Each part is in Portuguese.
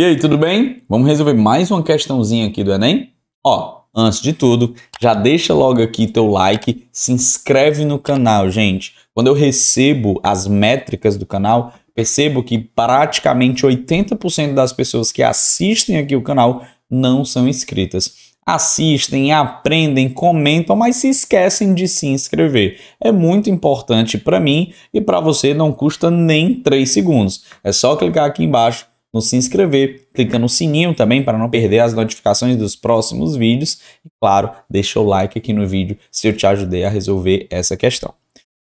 E aí, tudo bem? Vamos resolver mais uma questãozinha aqui do Enem? Ó, antes de tudo, já deixa logo aqui teu like, se inscreve no canal, gente. Quando eu recebo as métricas do canal, percebo que praticamente 80% das pessoas que assistem aqui o canal não são inscritas. Assistem, aprendem, comentam, mas se esquecem de se inscrever. É muito importante para mim e para você não custa nem 3 segundos. É só clicar aqui embaixo no então, se inscrever, clica no sininho também para não perder as notificações dos próximos vídeos e, claro, deixa o like aqui no vídeo se eu te ajudei a resolver essa questão.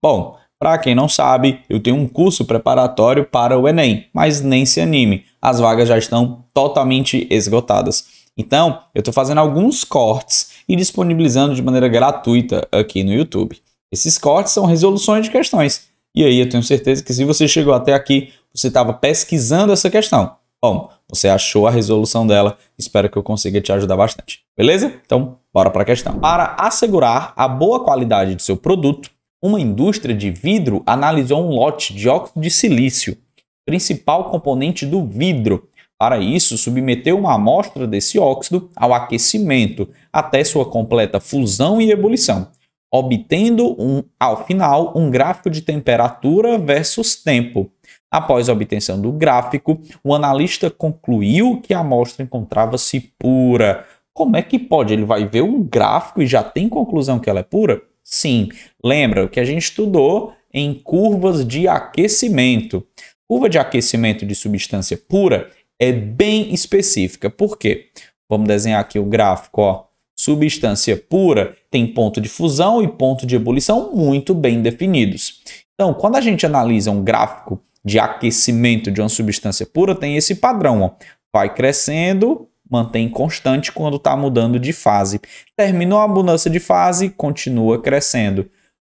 Bom, para quem não sabe, eu tenho um curso preparatório para o Enem, mas nem se anime, as vagas já estão totalmente esgotadas. Então, eu estou fazendo alguns cortes e disponibilizando de maneira gratuita aqui no YouTube. Esses cortes são resoluções de questões. E aí eu tenho certeza que se você chegou até aqui, você estava pesquisando essa questão. Bom, você achou a resolução dela, espero que eu consiga te ajudar bastante. Beleza? Então, bora para a questão. Para assegurar a boa qualidade de seu produto, uma indústria de vidro analisou um lote de óxido de silício, principal componente do vidro. Para isso, submeteu uma amostra desse óxido ao aquecimento até sua completa fusão e ebulição obtendo um, ao final um gráfico de temperatura versus tempo. Após a obtenção do gráfico, o analista concluiu que a amostra encontrava-se pura. Como é que pode? Ele vai ver um gráfico e já tem conclusão que ela é pura? Sim. Lembra o que a gente estudou em curvas de aquecimento. Curva de aquecimento de substância pura é bem específica. Por quê? Vamos desenhar aqui o gráfico, ó. Substância pura tem ponto de fusão e ponto de ebulição muito bem definidos. Então, quando a gente analisa um gráfico de aquecimento de uma substância pura, tem esse padrão. Ó. Vai crescendo, mantém constante quando está mudando de fase. Terminou a mudança de fase, continua crescendo.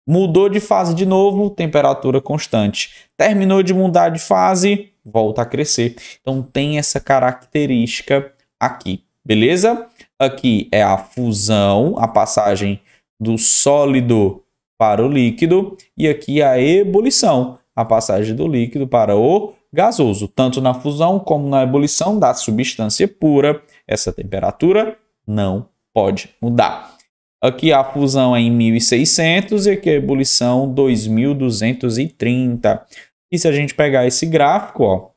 Mudou de fase de novo, temperatura constante. Terminou de mudar de fase, volta a crescer. Então tem essa característica aqui beleza? Aqui é a fusão, a passagem do sólido para o líquido, e aqui é a ebulição, a passagem do líquido para o gasoso, tanto na fusão como na ebulição da substância pura, essa temperatura não pode mudar. Aqui a fusão é em 1600 e aqui a ebulição 2230. E se a gente pegar esse gráfico, ó,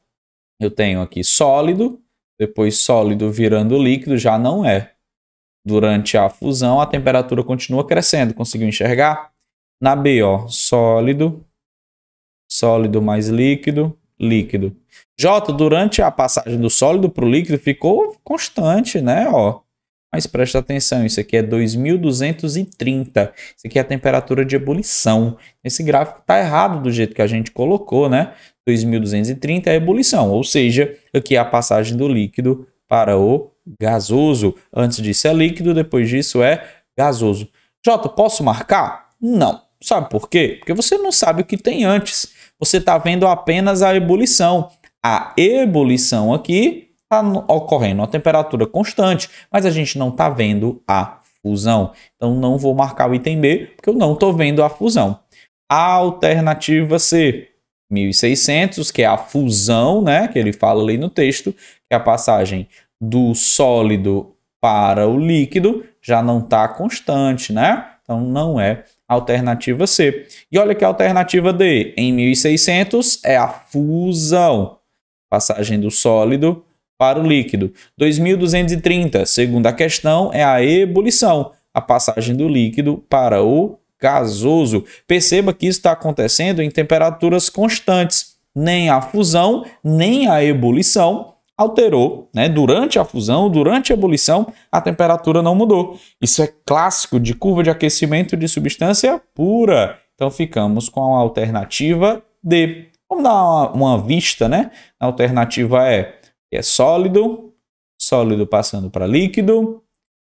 eu tenho aqui sólido, depois sólido virando líquido, já não é. Durante a fusão, a temperatura continua crescendo. Conseguiu enxergar? Na B, ó, sólido, sólido mais líquido, líquido. J, durante a passagem do sólido para o líquido, ficou constante, né? Ó, mas presta atenção, isso aqui é 2230. Isso aqui é a temperatura de ebulição. Esse gráfico está errado do jeito que a gente colocou, né? 2230 é a ebulição, ou seja, aqui é a passagem do líquido para o gasoso. Antes disso é líquido, depois disso é gasoso. Jota, posso marcar? Não. Sabe por quê? Porque você não sabe o que tem antes. Você está vendo apenas a ebulição. A ebulição aqui está ocorrendo a temperatura constante, mas a gente não está vendo a fusão. Então não vou marcar o item B, porque eu não estou vendo a fusão. Alternativa C. 1600, que é a fusão, né, que ele fala ali no texto, que é a passagem do sólido para o líquido já não está constante, né? Então não é alternativa C. E olha que a alternativa D, em 1600 é a fusão, passagem do sólido para o líquido. 2230, segunda questão, é a ebulição, a passagem do líquido para o gasoso. Perceba que isso está acontecendo em temperaturas constantes. Nem a fusão, nem a ebulição alterou, né? Durante a fusão, durante a ebulição, a temperatura não mudou. Isso é clássico de curva de aquecimento de substância pura. Então ficamos com a alternativa D. Vamos dar uma, uma vista, né? A alternativa é, é sólido, sólido passando para líquido,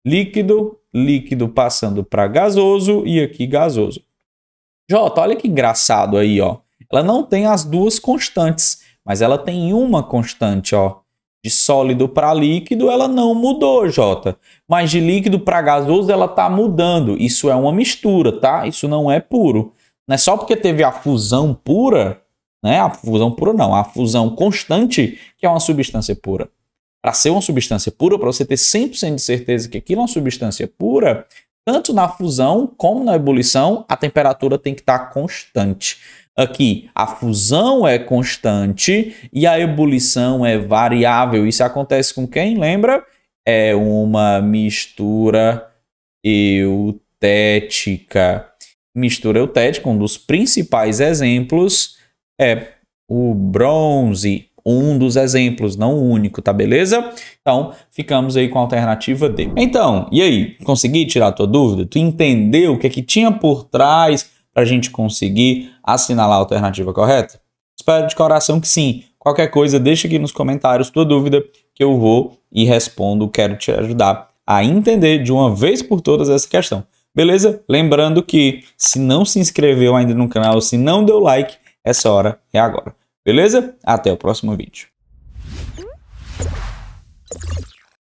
líquido líquido passando para gasoso e aqui gasoso. Jota, olha que engraçado aí, ó. Ela não tem as duas constantes, mas ela tem uma constante, ó. De sólido para líquido, ela não mudou, Jota. Mas de líquido para gasoso, ela está mudando. Isso é uma mistura, tá? Isso não é puro. Não é só porque teve a fusão pura, né? A fusão pura não, a fusão constante, que é uma substância pura para ser uma substância pura, para você ter 100% de certeza que aquilo é uma substância pura, tanto na fusão como na ebulição, a temperatura tem que estar tá constante. Aqui, a fusão é constante e a ebulição é variável. Isso acontece com quem? Lembra? É uma mistura eutética. Mistura eutética, um dos principais exemplos é o bronze um dos exemplos, não o único, tá beleza? Então, ficamos aí com a alternativa D. Então, e aí? Consegui tirar a tua dúvida? Tu entendeu o que é que tinha por trás para a gente conseguir assinalar a alternativa correta? Espero de coração que sim. Qualquer coisa, deixa aqui nos comentários tua dúvida que eu vou e respondo, quero te ajudar a entender de uma vez por todas essa questão. Beleza? Lembrando que se não se inscreveu ainda no canal, se não deu like, essa hora é agora. Beleza? Até o próximo vídeo.